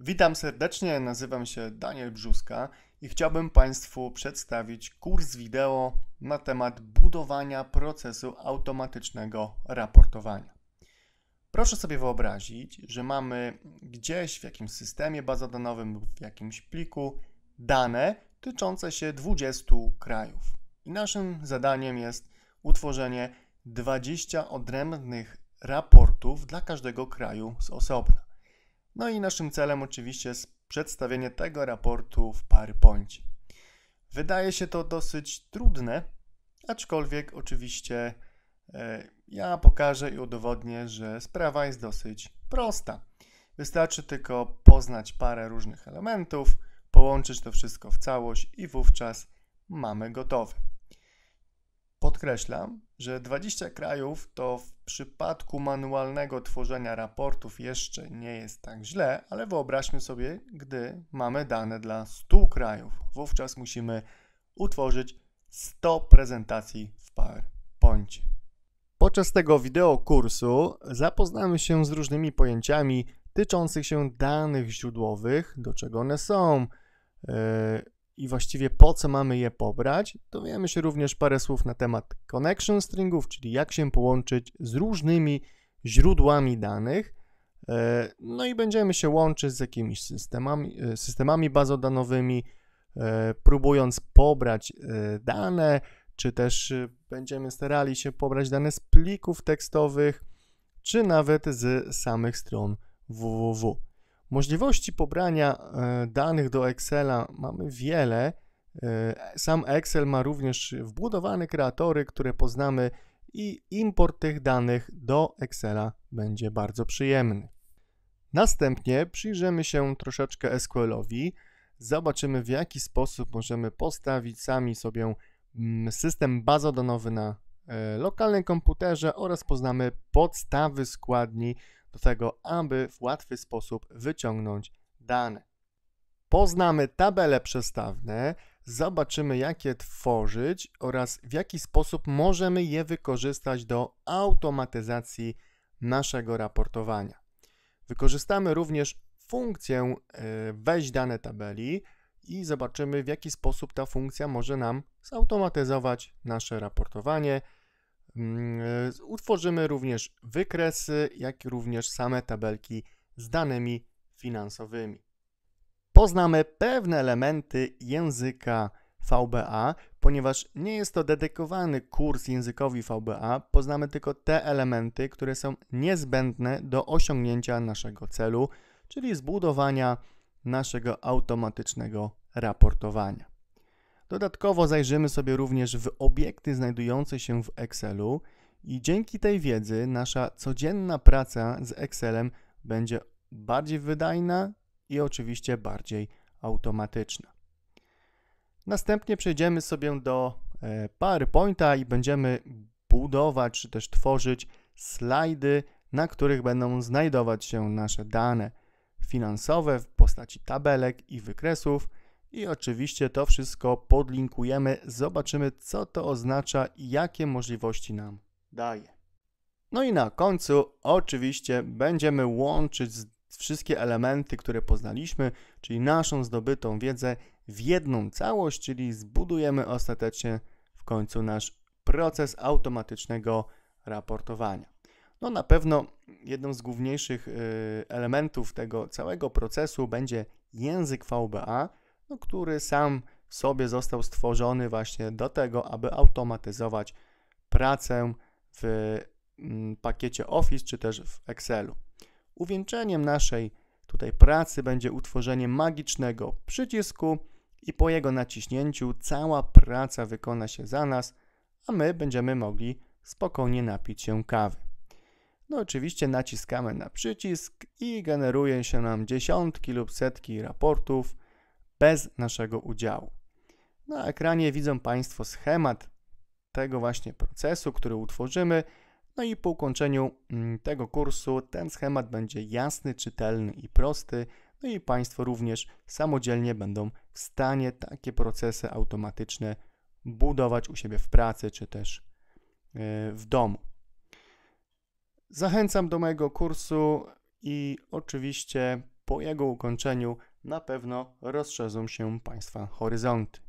Witam serdecznie, nazywam się Daniel Brzuska i chciałbym Państwu przedstawić kurs wideo na temat budowania procesu automatycznego raportowania. Proszę sobie wyobrazić, że mamy gdzieś w jakimś systemie bazodanowym lub w jakimś pliku dane tyczące się 20 krajów. I naszym zadaniem jest utworzenie 20 odrębnych raportów dla każdego kraju z osobna. No i naszym celem oczywiście jest przedstawienie tego raportu w PowerPoint. Wydaje się to dosyć trudne, aczkolwiek oczywiście e, ja pokażę i udowodnię, że sprawa jest dosyć prosta. Wystarczy tylko poznać parę różnych elementów, połączyć to wszystko w całość i wówczas mamy gotowy. Podkreślam, że 20 krajów to w przypadku manualnego tworzenia raportów jeszcze nie jest tak źle, ale wyobraźmy sobie, gdy mamy dane dla 100 krajów. Wówczas musimy utworzyć 100 prezentacji w PowerPoint. Podczas tego wideo kursu zapoznamy się z różnymi pojęciami tyczących się danych źródłowych, do czego one są, yy, i właściwie po co mamy je pobrać, dowiemy się również parę słów na temat connection stringów, czyli jak się połączyć z różnymi źródłami danych. E, no i będziemy się łączyć z jakimiś systemami, e, systemami bazodanowymi, e, próbując pobrać dane, czy też będziemy starali się pobrać dane z plików tekstowych, czy nawet z samych stron www. Możliwości pobrania e, danych do Excela mamy wiele. E, sam Excel ma również wbudowane kreatory, które poznamy i import tych danych do Excela będzie bardzo przyjemny. Następnie przyjrzymy się troszeczkę SQL-owi. Zobaczymy w jaki sposób możemy postawić sami sobie mm, system bazodonowy na e, lokalnym komputerze oraz poznamy podstawy składni do tego, aby w łatwy sposób wyciągnąć dane. Poznamy tabele przestawne, zobaczymy jak je tworzyć oraz w jaki sposób możemy je wykorzystać do automatyzacji naszego raportowania. Wykorzystamy również funkcję e, weź dane tabeli i zobaczymy w jaki sposób ta funkcja może nam zautomatyzować nasze raportowanie, Mm, e, utworzymy również wykresy, jak również same tabelki z danymi finansowymi. Poznamy pewne elementy języka VBA, ponieważ nie jest to dedykowany kurs językowi VBA, poznamy tylko te elementy, które są niezbędne do osiągnięcia naszego celu, czyli zbudowania naszego automatycznego raportowania. Dodatkowo zajrzymy sobie również w obiekty znajdujące się w Excelu i dzięki tej wiedzy nasza codzienna praca z Excelem będzie bardziej wydajna i oczywiście bardziej automatyczna. Następnie przejdziemy sobie do e, PowerPointa i będziemy budować czy też tworzyć slajdy, na których będą znajdować się nasze dane finansowe w postaci tabelek i wykresów i oczywiście to wszystko podlinkujemy, zobaczymy co to oznacza i jakie możliwości nam daje. No i na końcu oczywiście będziemy łączyć wszystkie elementy, które poznaliśmy, czyli naszą zdobytą wiedzę w jedną całość, czyli zbudujemy ostatecznie w końcu nasz proces automatycznego raportowania. No na pewno jedną z główniejszych y, elementów tego całego procesu będzie język VBA, no, który sam w sobie został stworzony właśnie do tego, aby automatyzować pracę w mm, pakiecie Office czy też w Excelu. Uwieńczeniem naszej tutaj pracy będzie utworzenie magicznego przycisku i po jego naciśnięciu cała praca wykona się za nas, a my będziemy mogli spokojnie napić się kawy. No oczywiście naciskamy na przycisk i generuje się nam dziesiątki lub setki raportów bez naszego udziału. Na ekranie widzą Państwo schemat tego właśnie procesu, który utworzymy. No i po ukończeniu mm, tego kursu ten schemat będzie jasny, czytelny i prosty. No i Państwo również samodzielnie będą w stanie takie procesy automatyczne budować u siebie w pracy czy też e, w domu. Zachęcam do mojego kursu i oczywiście po jego ukończeniu na pewno rozszerzą się Państwa horyzonty.